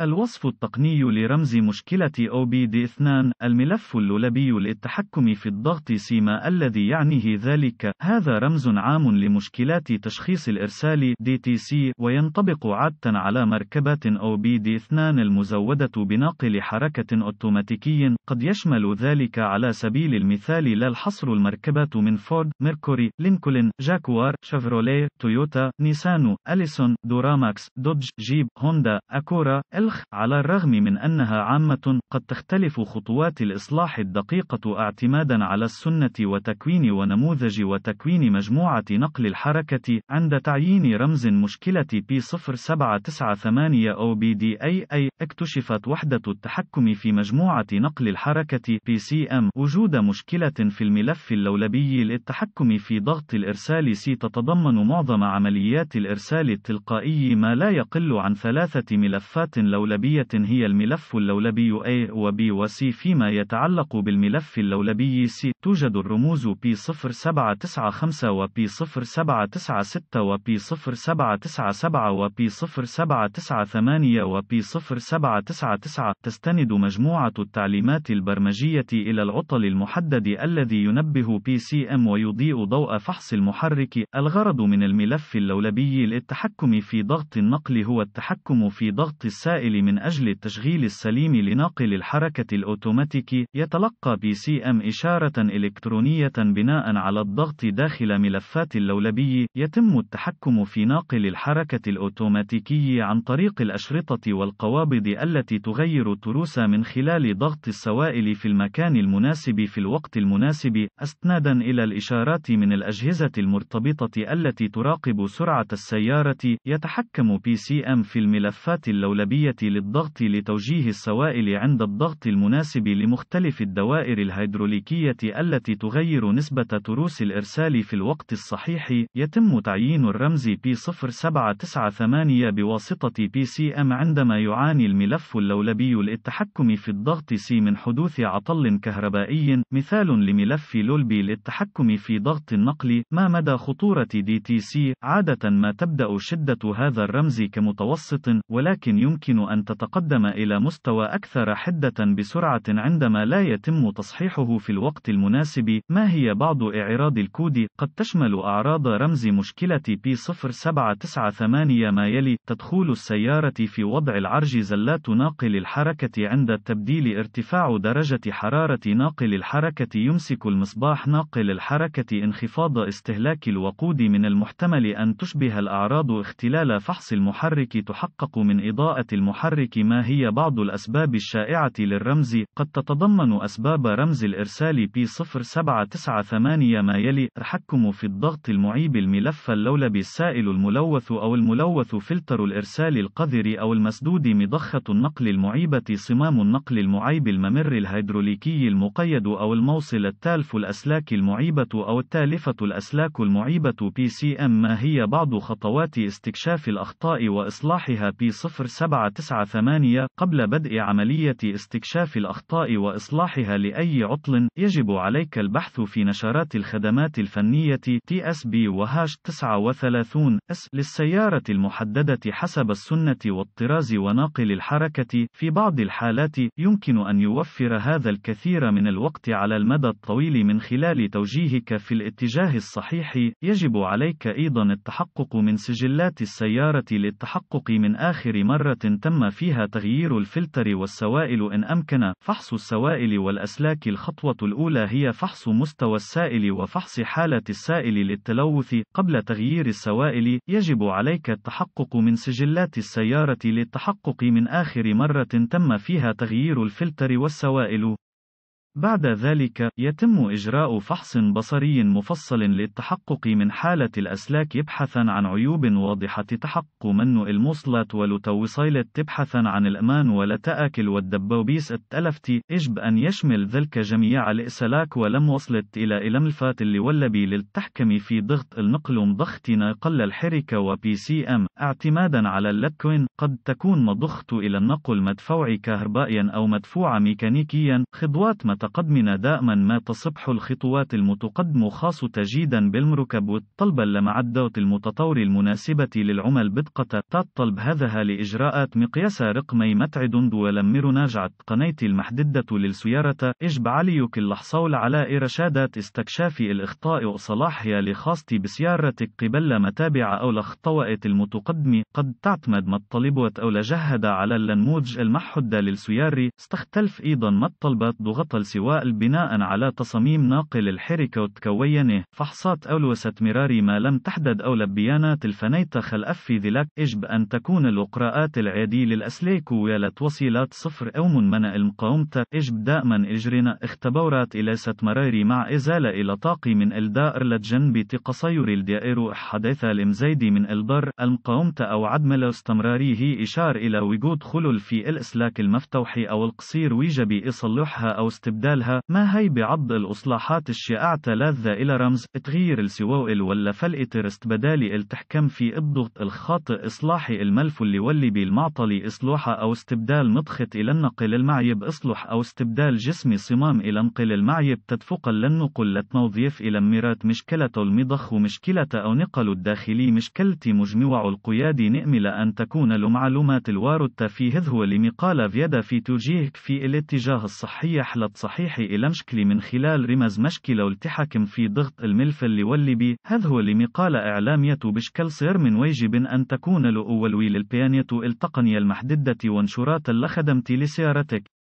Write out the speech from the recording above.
الوصف التقني لرمز مشكلة OBD2 الملف اللولبي للتحكم في الضغط سيما الذي يعنيه ذلك هذا رمز عام لمشكلات تشخيص الإرسال DTC وينطبق عادة على مركبات OBD2 المزودة بناقل حركة أوتوماتيكي قد يشمل ذلك على سبيل المثال لا الحصر المركبات من فورد ميركوري لينكولن جاكوار شفروليه تويوتا نيسان أليسون دوراماكس دوج جيب هوندا أكورا الخلخ على الرغم من أنها عامة قد تختلف خطوات الإصلاح الدقيقة اعتمادا على السنة وتكوين ونموذج وتكوين مجموعة نقل الحركة عند تعيين رمز مشكلة P0798 أو BDAA اكتشفت وحدة التحكم في مجموعة نقل الحركة PCM وجود مشكلة في الملف اللولبي للتحكم في ضغط الإرسال C تتضمن معظم عمليات الإرسال التلقائي ما لا يقل عن ثلاثة ملفات لو لولبية هي الملف اللولبي A و B و C فيما يتعلق بالملف اللولبي C توجد الرموز P0795 و P0796 و P0797 و P0798 و P0799 تستند مجموعة التعليمات البرمجية إلى العطل المحدد الذي ينبه PCM ويضيء ضوء فحص المحرك الغرض من الملف اللولبي للتحكم في ضغط النقل هو التحكم في ضغط السائل الوسائل من أجل التشغيل السليم لناقل الحركة الأوتوماتيكي، يتلقى بي سي إم إشارة إلكترونية بناء على الضغط داخل ملفات اللولبي، يتم التحكم في ناقل الحركة الأوتوماتيكي عن طريق الأشرطة والقوابض التي تغير التروس من خلال ضغط السوائل في المكان المناسب في الوقت المناسب، استنادا إلى الإشارات من الأجهزة المرتبطة التي تراقب سرعة السيارة، يتحكم بي سي إم في الملفات اللولبية للضغط لتوجيه السوائل عند الضغط المناسب لمختلف الدوائر الهيدروليكية التي تغير نسبة تروس الإرسال في الوقت الصحيح. يتم تعيين الرمز P0798 بواسطة PCM عندما يعاني الملف اللولبي للتحكم في الضغط C من حدوث عطل كهربائي. مثال لملف لولبي للتحكم في ضغط النقل. ما مدى خطورة DTC؟ عادة ما تبدأ شدة هذا الرمز كمتوسط، ولكن يمكن أن تتقدم إلى مستوى أكثر حدة بسرعة عندما لا يتم تصحيحه في الوقت المناسب. ما هي بعض إعراض الكود؟ قد تشمل أعراض رمز مشكلة P0798 ما يلي: تدخول السيارة في وضع العرج زلات ناقل الحركة عند التبديل ارتفاع درجة حرارة ناقل الحركة يمسك المصباح ناقل الحركة انخفاض استهلاك الوقود من المحتمل أن تشبه الأعراض اختلال فحص المحرك تحقق من إضاءة المحرك المحرك ما هي بعض الأسباب الشائعة للرمز قد تتضمن أسباب رمز الإرسال P0798 ما يلي الحكم في الضغط المعيب الملف اللولبي السائل الملوث أو الملوث فلتر الإرسال القذر أو المسدود مضخة النقل المعيبة صمام النقل المعيب الممر الهيدروليكي المقيد أو الموصل التالف الأسلاك المعيبة أو التالفة الأسلاك المعيبة PCM ما هي بعض خطوات استكشاف الأخطاء وإصلاحها P0798 9-8 قبل بدء عملية استكشاف الأخطاء وإصلاحها لأي عطل، يجب عليك البحث في نشرات الخدمات الفنية TSB وهاش 39 S للسيارة المحددة حسب السنة والطراز وناقل الحركة. في بعض الحالات، يمكن أن يوفر هذا الكثير من الوقت على المدى الطويل من خلال توجيهك في الاتجاه الصحيح. يجب عليك أيضا التحقق من سجلات السيارة للتحقق من آخر مرة تم تم فيها تغيير الفلتر والسوائل إن أمكن. فحص السوائل والأسلاك الخطوة الأولى هي فحص مستوى السائل وفحص حالة السائل للتلوث. قبل تغيير السوائل، يجب عليك التحقق من سجلات السيارة للتحقق من آخر مرة تم فيها تغيير الفلتر والسوائل. بعد ذلك، يتم إجراء فحص بصري مفصل للتحقق من حالة الأسلاك يبحثا عن عيوب واضحة تحقق منو الموصلات ولتوصيلة تبحثا عن الأمان ولتأكل والدبوبيس التلفتي يجب أن يشمل ذلك جميع الإسلاك ولم وصلت إلى إلم الفات اللي ولبي للتحكم في ضغط النقل ضغطنا قل الحركة وبي سي ام اعتمادا على اللتكوين قد تكون مضخت إلى النقل مدفوع كهربائيا أو مدفوع ميكانيكيا خضوات متقدمة المتقدمين دائما ما تصبح الخطوات المتقدم خاصة جيدا بالمركب والطلب لمعدات المتطور المناسبة للعمل بدقة تطلب هذا لإجراءات مقياس رقمي متعد ولم جعت قنيت المحددة للسيارة إجب عليك اللحصول على إرشادات استكشاف الإخطاء وصلاحها لخاصتي بسيارتك قبل متابع أو الخطوات المتقدم قد تعتمد ما الطلبات أو لجهد على النموذج المحدد للسيارة استختلف أيضا ما الطلبات ضغط سواء بناء على تصاميم ناقل الحركة وتكوينه فحصات أولوست مراري ما لم تحدد أو لبيانات الفنيت خلأف في ذلك يجب أن تكون الوقراءات العادي للأسليك ويالت وصيلات صفر أو منع المقاومة يجب دائما إجرنا اختبورات ست مراري مع إزالة إلى طاقي من الدائر لتجنب تقصير الدائر حدث المزيد من الضر المقاومة أو عدم هي إشار إلى وجود خلل في الأسلاك المفتوح أو القصير ويجب إصلاحها أو استبدالها استبدالها ما هي بعض الإصلاحات الشائعة لاذة إلى رمز تغيير السواوئل ولا فلقتر بدالي التحكم في الضغط الخاطئ إصلاحي الملف اللي ولي بالمعطلي إصلاحه أو استبدال مضخة إلى النقل المعيب إصلح أو استبدال جسم صمام إلى نقل المعيب تدفق للنقل لتنوظيف إلى مرات مشكلة المضخ مشكلة أو نقل الداخلي مشكلة مجموع القياد نأمل أن تكون المعلومات الواردة في هذه المقالة فيدا في توجيهك في الاتجاه الصحيح لتصح الصحيح إلى مشكلي من خلال رمز مشكلة والتحكم في ضغط الملف اللي ولي بي هذا هو اللي مقال إعلامية بشكل صير من ويجب أن تكون لأول البيانية التقنية المحددة ونشرات اللخدمة لسيارتك